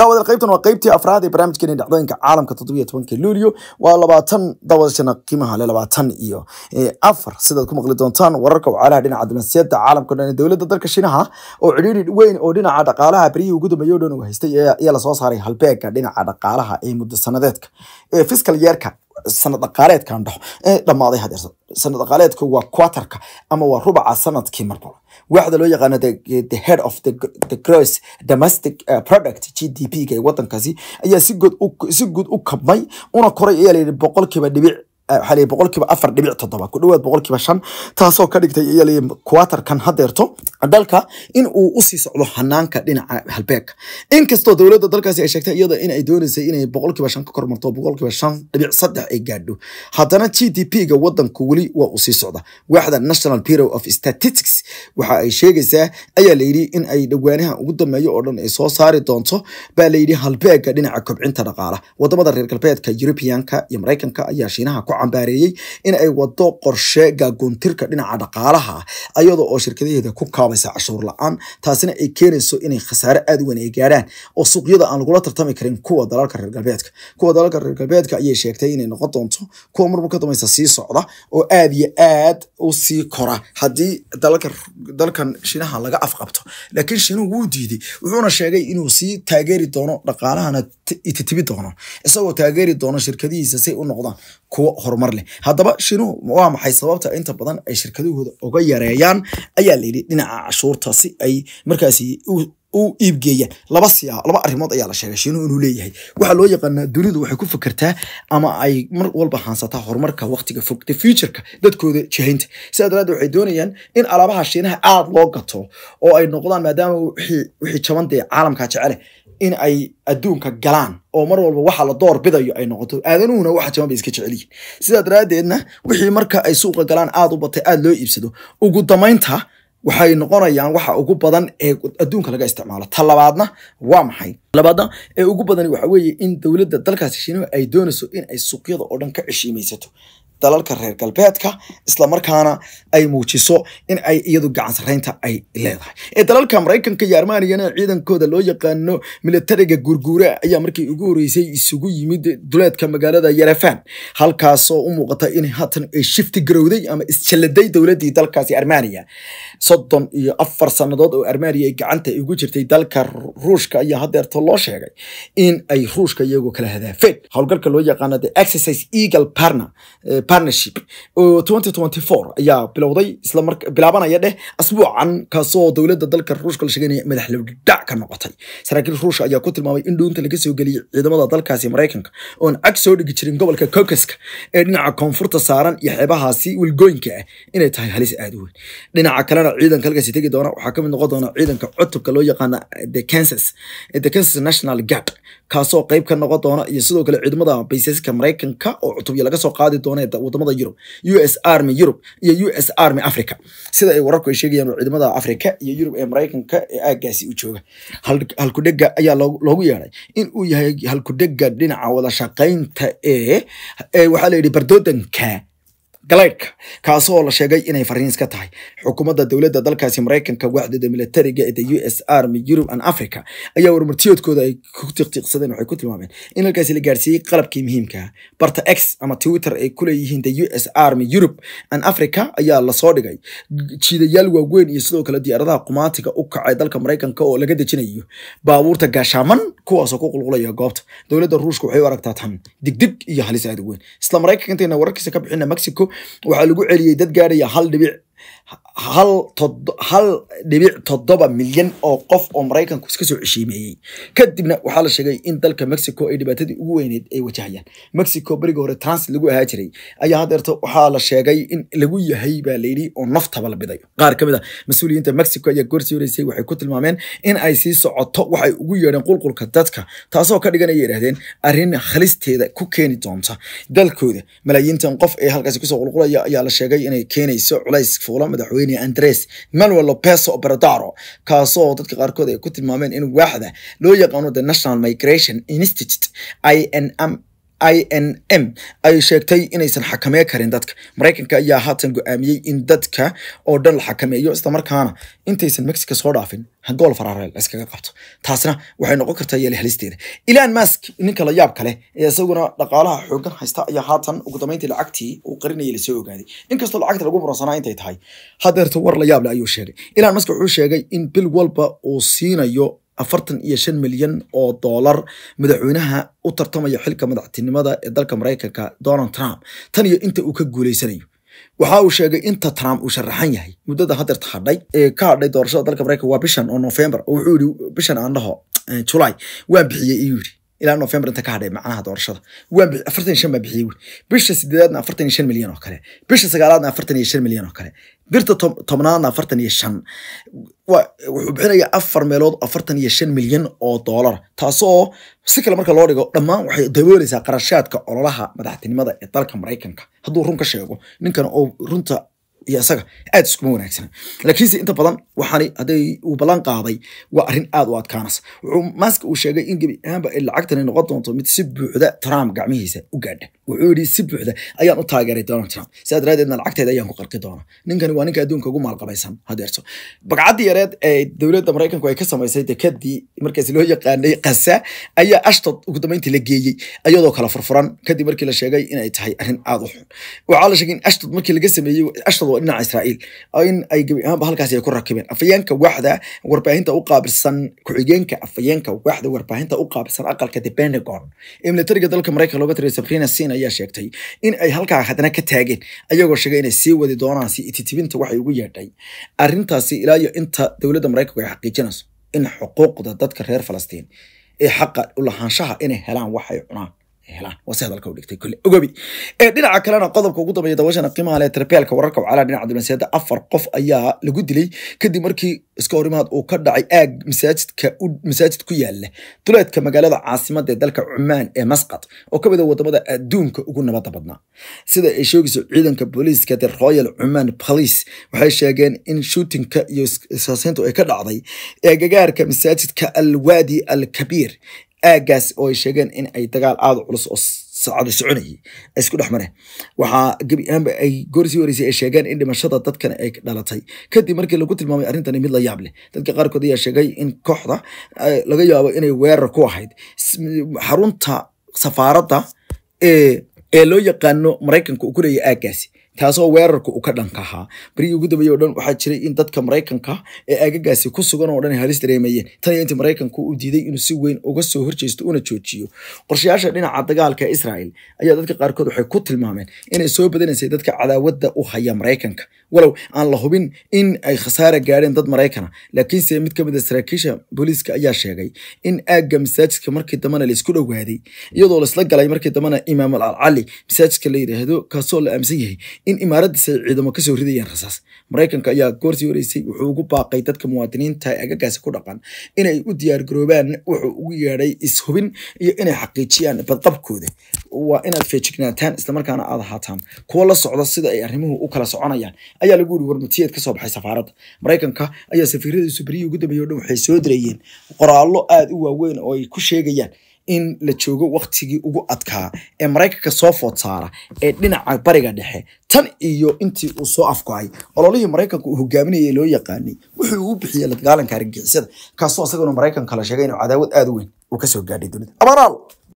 daawadayaal qaybtan waa qaybtii afraad ee barnaamijkeena dhacdooyinka caalamka toddobiyo tobanka luulyo waa labaatan daawadashana qiimaha le labaatan iyo eh, afar sidaad ku maqli doontaan wararka wacaalaha dhinaca dibnansiyada caalamka dhan ee dowladda dalka shiinaha oo cidhiiri weyn oo dhinaca dhaqaalaha beryihii ugu dambeeyey o dhan u haystay ayaa lasoo saaray halbeega dhinaca dhaqaalaha ee muddo sanadeedka ee fiscal yeerka sanad dhaqaaleedkan dhaho dhammaaday hadeer sanad dhaqaaleedka waa quaterka ama waa rubaca sanadkii markule waxda loo yaqaano the head of the gross domestic uh, product g d p-ga ee waddankaasi ayaa si guud u kabmay una koray ayaa layidhi boqolkiiba dhibic waxaa boqolkiiba afar dhibic toddoba ku dhawaad boqolkiiba shan taasoo ka dhigtay iyalay kuwatarkan hadeerto dalka in uu usii socdo hanaanka dhinaca halbeegka inkastoo dowladda dalkaasi ay sheegtay iyada inay ay doonaysay inay boqolkiiba shan ka kormarto boqolkiiba shan dhibic saddex ay gaadho haddana g d p-ga wadanku weli waa usii socda waaxda national bureau of statistics waxa ay sheegaysaa ayaa layidhi in ay dhowaanaha ugu dambeeyo oo dhan ay soo saari doonto baa layidhi halbeega dhinaca kobcinta dhaqaala wadamada reer galbeedka yurubiyanka iyo maraykanka ayaa shiinaha ku cambaareeyey in ay wado qorshe gaagoontirka dhinaca dhaqaalaha ayada oo shirkadaheeda ku kaabaysa cashuur la-aan taasina ay keenayso inay khasaare aad weyn ay gaarhaan oo suuqyada aan lagula tartami karin kuwa dalalka reer galbeedka kuwa dalalka reer galbeedka ayay sheegtay inay noqon doonto kuwa marmar ka sii socda oo aad iyo aad u sii kora haddii dalalka dalkan shinaha laga afqabto laakiin shinuhu wuu diiday wuxuuna sheegay inuu sii taageeri doono dhaqaalahana ititibi doono isagoo taageeri doono shirkadihiisa say u noqdaan kuwo horumar leh haddaba shinuhu waa maxay sababta inta badan ay shirkadahooda uga yareeyaan ayaa layidhi dhinaca cashuurta si ay markaasi u iibgeeyaan laba siyaabo laba arrimood ayaa la sheegay shiinuhu inuu leeyahay waxaa loo yaqaanaa dunidu waxay ku fakertaa ama ay mar walba haansataa horumarka waqtiga fog the futureka dadkooda jihaynta sidaa daraaddeed waxay doonayaan in alaabaha shiinaha aad loo gato oo ay noqdaan maadaama wixii jaban dee caalamkaa jecele in ay adduunka galaan oo mar walba waxa la door bidayo ay noqoto aadanuhuna waxa jaban bay iska jecel sidaa daraaddeedna wixii marka ay suuqa galaan aad u batay aad loo iibsado ugu damaynta waxay noqonayaan waxa ugu badan ee adduunka laga isticmaalo ta labaadna waa maxay labaadna ee ugu badan waxa weeye in dowladda dalkaasi shiinaha ay doonayso in ay suuqyada oo dhan ka ceshiimaysato dalalka reer galbeedka islamarkaana ay muujiso in ay iyadu gacansaraynta ay leedahay ee dalalka maraykanka iyo armaniyana ciidankooda loo yaqaano militariga guurguura ayaa markii ugu horeysay isugu yimid duleedka magaalada yarefan halkaasoo u muuqata in haatan ay shifti garowday ama isjalladay dowladii dalkaasi armaniya soddon iyo afar sannadood oo armaniya ay gacanta ugu jirtay dalka ruushka ayaa hadeerto loo sheegay in ay ruushka iyagoo kala hadaafeen howlgalka loo yaqaano the exercise eagle partner partnership ayaa bilowday bilaabanaya dheh asbuucan kaasoo dowlada dalka ruushka la sheeganaya madaxlowdhidhac ka noqotay saraakiil ruushka ayaa ku tilmaamay in dhuunta laga soo geliyay ciidamada dalkaasi maraykanka oon cag soo dhigi jirin gobolka kokaska ee dhinaca koonfurta saaran iyo xeebahaasi wilgooyinka ah inay tahay halis aad u weyn dhinaca kalena ciidanka halkaasi tegi doona waxaa kamid noqon doona ciidanka cutubka loo yaqaana uh, the kansas uh, the kansas national guard kaasoo qayb ka noqon doona iyo sidoo kale ciidamada baysaska maraykanka oo cutub cutubyo laga soo qaadi doona wadamada yurub u s army yurub iyo u s army africa sida ay wararku ay sheegayaan ciidamada africa iyo yurub ee maraykanka ee aagaasi u jooga halkudhega ayaa loogu yeeday in uu yahay halkudhega dhinaca wada shaqaynta ee waxaa la yidhi bardoodanka galaydhka kaasi oo la sheegay inay fariins ka tahay xukuumadda dowladda dalkaasi maraykanka waaxdada militariga ee the u s army yurub an africa ayaa warmartiyoodkooda ay ku tiqtiiqsadeen waxay ku tilmaameen in halkaasi la gaarsiiyey qalabkii muhiimka ah. barta x ama twitter ay ku leeyihiin the u s army yurub an africa ayaa lasoo dhigay jiidayaal waaweyn iyo sidoo kale diyaaradaha qumaatiga u kacay dalka maraykanka oo laga dejinayo baabuurta gaashaaman kuwaasoo ku qulqulaya goobta dowladda ruushka waxay u aragtaa tan digdig iyo halis aad u weyn isla maraykanka intayna wararkiisa ka bixina mexico waxaa lagu celiyey dad gaaraya hal dhibic hal dhibic toddoba milyan oo qof oo maraykanku iska soo ceshiimeeyey kadibna waxaa la sheegay in dalka mexico ay dhibaatadii ugu weyneyd ay wajahayaan mexico berigii hore trans lagu ahaa jiray ayaa hadeerto waxaa la sheegay in lagu yahay baa layidhi oo naftaba la bidayo qaar ka mid a ah mas-uuliyiinta mexico ayaa goor sii horeysay waxay ku tilmaameen in ay sii socoto waxay ugu yeedheen qulqulka dadka taasoo ka dhigan ay yidhahdeen arrin halisteeda ku keeni doonta dalkooda malaayiintan qof ee halkaasi kusoo qulqulaya ayaa la sheegay inay keenayso culays fuula madaxweyne andres manuel lopez obradaro kaasoo dadka qaarkood ay ku tilmaameen in waaxda loo yaqaano the national migration institute i n m i n m ay sheegtay inaysan xakameyn karin dadka maraykanka ayaa haatan go-aamiyey in dadka oo dhan la xakameeyo islamarkaana intaysan mexico soo dhaafin hagool faraareel iskaga qabto taasna waxay noqon kartaa yeeli halisteeda ilan mask ninka la yaab kale ee isaguna dhaqaalaha xoogan haysta ayaa haatan ugu dambeyntii lacagtii uu qarinaya lasoo ogaaday inkastoo lacagta lagu muransanaa intay tahay hadeerta war la yaable ayuu sheegay ilan mask wuxuu sheegay in bil walba uu siinayo afartan iyo shan milyan oo dollar madaxweynaha u tartamaya xilka madaxtinimada ee dalka maraykanka donald trump tan iyo inta uu ka guuleysanayo waxa uu sheegay inta trump uu sharaxan yahay muddada hadeerta hadhay ee ka hadhay doorashada dalka maraykanka waa bishan oo november wuxuu yidhi bishan aan dhaho julay waan bixiyey iyuu yidhi ilaa november inta ka hadhay macnaha doorashada afartan iyo shan baa bixiyey bisha sideedaadna afartan iyo shan milyan oo kale bisha sagaalaadna afartan iyo shan milyan oo kale birta tobnaadna afartan iyo shan wuxuu bixinaya afar meelood afartan iyo shan milyan oo doolar taasoo si kale marka loo dhigo dhammaan waxay daboolaysaa qarashaadka ololaha madaxtinimada ee dalka maraykanka hadduu run ka sheego ninkan oo runta iyo isaga aad iskuma wanaagsana laakiinse inta badan waxaan hadday uu ballan qaaday waa arrin aad u adkaanaysa wuxuu maaska uu sheegay in gebi ahaanba ay lacagtani noqon doonto mid si buuxda trump gacmihiisa u gaadha wuxuu yidhi si buuxda ayaan u taageeray donald trump sidaa daraadeedna lacagteeda ayaan ku qarqi doonaa ninkani waa ninka adduunka ugu maalqabaysan hadeerso bagcaddii yareed ee dowladda maraykanku ay ka samaysay dekadii markaas loo yaqaanay qasa ayaa ashtod ugu dambeyntii la geeyey ayadoo kala furfuran kadib markii la sheegay inay tahay arrin aada u xun waxaa la sheegay in ashtod markii laga sameeyey ashtod waa dhinaca israa'iil in ay gebi ahaanba halkaasi ay ku rakibeen afayeenka waxda warbaahinta u qaabilsan ku-xigeenka afayeenka waxda warbaahinta u qaabilsan aqalka the pentagon ee dalka maraykanka looga tiriyo sabrina sina ayaa sheegtay in ay halkaa haddana ka taageen ayagoo sheegay inay sii wadi doonaan si ititibinta waxay ugu yeedhay arintaasi ilaa iyo inta dowladda maraykanku ay xaqiijinayso in xuquuqda dadka reer falastiin ee xaqa ulahaanshaha inay helaan waxay cunaan helaan waase dhinaca kalena qodobka ugu dambeeya dabashana qiimaha leh tarbiyaalka wararka wacalaa dhinaca dibnaseeda afar qof ayaa lagu dilay kadib markii iska horimaad uu ka dhacay aag masaajidka masaajid ku yaala duleedka magaalada caasimada ee dalka cumaan ee masqad oo ka mid a ah wadamada adduunka ugu nabadda badnaa sida ay sheegayso ciidanka booliiska the royal cumaan police waxay sheegeen in shootinka iyo isaaseyntu ay ka dhacday ee gagaarka masaajidka alwadi al kabiir aagaas oo ay sheegeen in ay dagaal aada culus oo sacdo soconayay isku dhex mare waxaa gebi ahaanba ay goorsii horeysay ay sheegeen in dhimashada dadkan ay dhalatay kadib markii lagu tilmaamay arrintani mid la yaab leh dadka qaarkood ayaa sheegay in kooxda laga yaabo inay weerar ku ahayd xarunta safaaradda ee ee loo yaqaano maraykanka uu ku leeyahy aaggaasi taasoo weerarka uu ka dhanka ahaa barigii ugu dambeeye o dhan waxaa jiray in dadka maraykanka ee aagagaasi ku sugan oo dhan halis dareemayeen taniyo intii maraykanku uu diiday inuu si weyn uga soo horjeysto una joojiyo qorshayaasha dhinaca dagaalka ee ayaa dadka qaarkood waxay ku tilmaameen inay soo badanaysay dadka cadaawadda u haya maraykanka walow aan la hubin in ay khasaara gaadheen dad maraykana laakiinse mid ka mid a ah saraakiisha booliiska ayaa sheegay in aagga masaajidka markii dambena laisku dhowaaday iyadoo laisla galay markii dambena imaam alcali masaajidka la yidhaahdo kaasoo la aaminsan yahay in imaaradiisa ciidamo kasoo ridayaan rasaas maraykanka ayaa goorsii horeysay wuxuu ugu baaqay dadka muwaadiniinta agagaasi ku dhaqan inay u diyaar garoobaan wuxuu ugu yeedhay ishubin iyo inay xaqiijiyaan badqabkooda waa inaad feejignaataan islamarkaana aad ahaataan kuwa la socda sida ay arrimuhu u kala soconayaan ayaa lagu yiri warmatiyeed ka soo baxay safaaradda maraykanka ayaa safiiradiisu beryihii ugu dambeeyey o dhan waxay soo dirayeen qoraallo aada u waaweyn oo ay ku sheegayaan in la joogo waktigii ugu adkaa ee maraykanka soo food saara ee dhinaca bariga dhexe tan iyo intii uu soo afgo ololihii maraykanka uu hogaaminaya loo yaqaanay wuxuu ugu bixiyey ladagaalanka argagixisada kaasoo asaguna maraykanka la sheegay inuu cadaawad aada u weyn uu kasoo gaadhay dunida abaraal